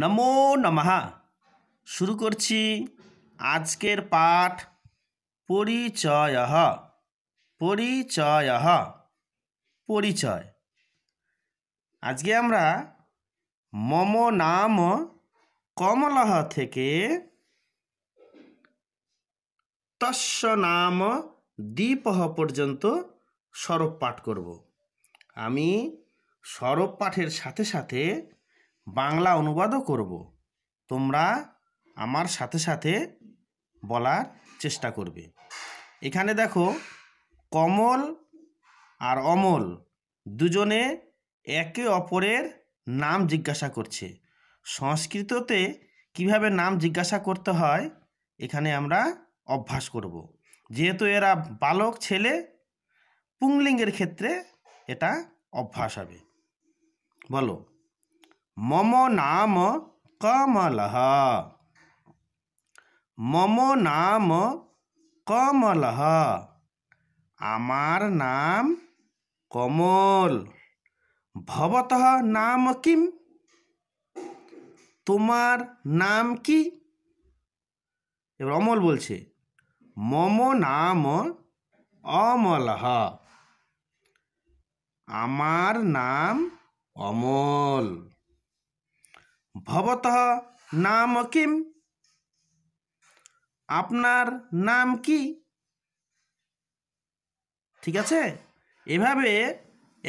নমো নমহা শুরু করছি আজকের পাঠ পরিচয় পরিচয় পরিচয় আজকে আমরা মম নাম কমলহ থেকে তস্য নাম দীপহ পর্যন্ত সরব পাঠ করব আমি সরব পাঠের সাথে সাথে বাংলা অনুবাদও করব তোমরা আমার সাথে সাথে বলার চেষ্টা করবে এখানে দেখো কমল আর অমল দুজনে একে অপরের নাম জিজ্ঞাসা করছে সংস্কৃততে কিভাবে নাম জিজ্ঞাসা করতে হয় এখানে আমরা অভ্যাস করব। যেহেতু এরা বালক ছেলে পুংলিঙ্গের ক্ষেত্রে এটা অভ্যাস হবে বলো মম নাম কমল মম নাম কমল আমার নাম কমল ভবত নাম কিম তোমার নাম কি এবার অমল বলছে মম নাম অমল আমার নাম অমল ভবত নাম কিম আপনার নাম কি ঠিক আছে এভাবে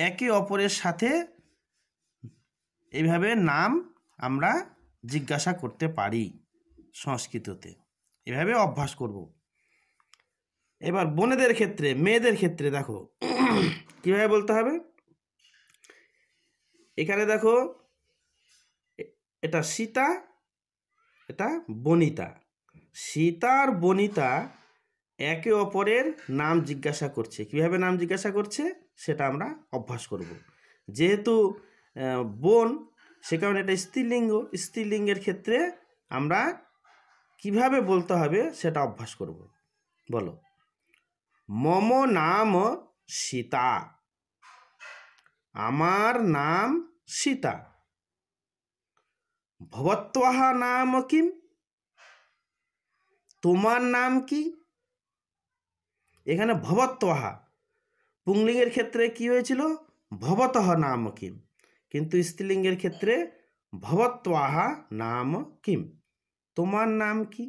একে অপরের সাথে এভাবে নাম আমরা জিজ্ঞাসা করতে পারি সংস্কৃততে এভাবে অভ্যাস করব এবার বোনেদের ক্ষেত্রে মেয়েদের ক্ষেত্রে দেখো কীভাবে বলতে হবে এখানে দেখো এটা সীতা এটা বনিতা সীতা আর বনিতা একে অপরের নাম জিজ্ঞাসা করছে কিভাবে নাম জিজ্ঞাসা করছে সেটা আমরা অভ্যাস করব। যেহেতু বোন সে কারণে এটা স্ত্রীলিঙ্গ স্ত্রীলিঙ্গের ক্ষেত্রে আমরা কিভাবে বলতে হবে সেটা অভ্যাস করব। বলো মম নাম সীতা আমার নাম সীতা ভবত্বহা নাম কিম তোমার নাম কি এখানে ভবত্বহা পুংলিঙ্গের ক্ষেত্রে কি হয়েছিল ভবতহ নাম কিম কিন্তু স্ত্রীলিঙ্গের ক্ষেত্রে ভবত্বাহা নাম কিম তোমার নাম কি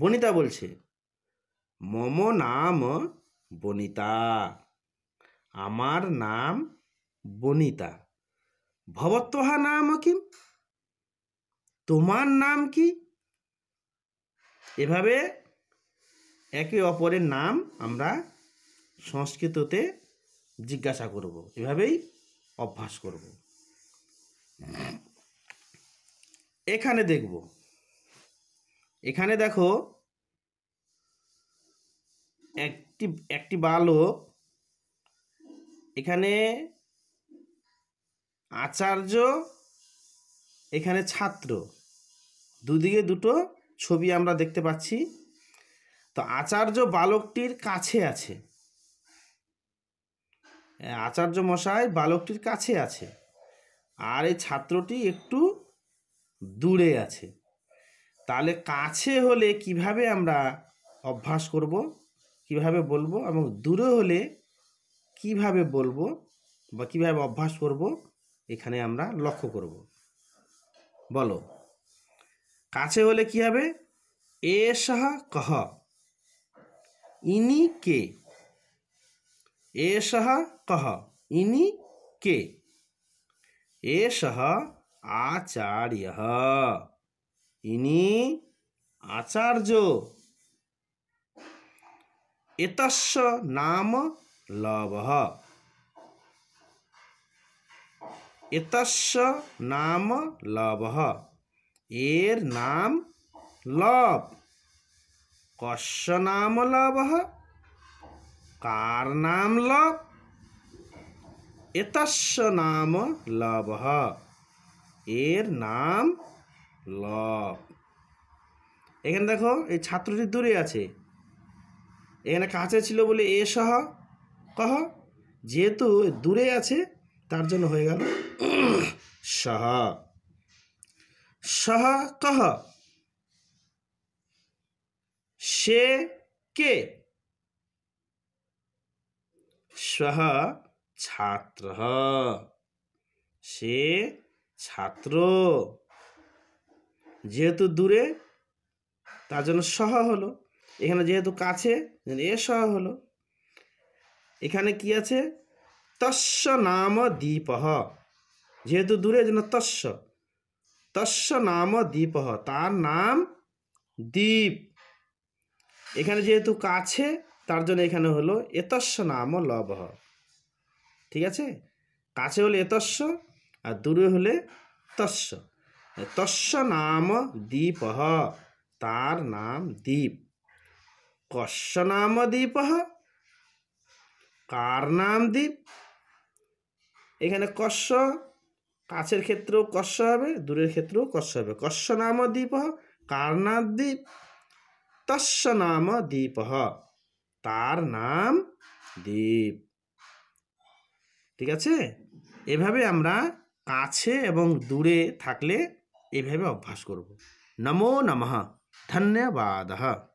বনিতা বলছে মম নাম বনিতা আমার নাম বনিতা ভবত্বহা নাম কিম তোমার নাম কি এভাবে একে অপরের নাম আমরা সংস্কৃততে জিজ্ঞাসা করব এভাবেই অভ্যাস করব এখানে দেখব এখানে দেখো একটি একটি বালক এখানে আচার্য এখানে ছাত্র দুদিকে দুটো ছবি আমরা দেখতে পাচ্ছি তো আচার্য বালকটির কাছে আছে হ্যাঁ, আচার্য মশাই বালকটির কাছে আছে আর এই ছাত্রটি একটু দূরে আছে তাহলে কাছে হলে কিভাবে আমরা অভ্যাস করব কিভাবে বলবো এবং দূরে হলে কিভাবে বলবো বা কিভাবে অভ্যাস করবো এখানে আমরা লক্ষ্য করব বলো কাছে হলে কি হবে এ শাহ কহ ইনি কে এ শাহ কহ ইনি কে এ শাহ আচার্য ইনি আচার্য এতস্য নাম লবহ এতস্য নাম লবহ এর নাম লব কস্য নাম লবহ কার নাম লব এতস্য নাম লবহ এর নাম লব এখানে দেখো এই ছাত্রটি দূরে আছে এখানে কাছে ছিল বলে এ সহ কহ যেহেতু দূরে আছে তার জন্য হয়ে গেল শাহ শাহ কাহ সে কে সহ ছাত্র সে ছাত্র যেহেতু দূরে তার জন্য সহ হলো এখানে যেহেতু কাছে এ সহ হলো এখানে কি আছে তস্য নাম দীপহ যেহেতু দূরে জন্য তস্য তস্য নাম দ্বীপ তার নাম দ্বীপ এখানে যেহেতু কাছে তার জন্য এখানে হলো এতস্য নাম লবহ ঠিক আছে কাছে হলে এতস্য আর দূরে হলে তস্য তস্য নাম দ্বীপ তার নাম দ্বীপ কস্য নাম দ্বীপ কার নাম দ্বীপ এখানে কস্য কাছের ক্ষেত্রেও কষ্ট হবে দূরের ক্ষেত্রেও কষ্ট হবে কষ্ট নাম দ্বীপ কারনার দ্বীপ তস্য নাম দ্বীপ তার নাম দ্বীপ ঠিক আছে এভাবে আমরা কাছে এবং দূরে থাকলে এভাবে অভ্যাস করব নমো নমঃ ধন্যবাদ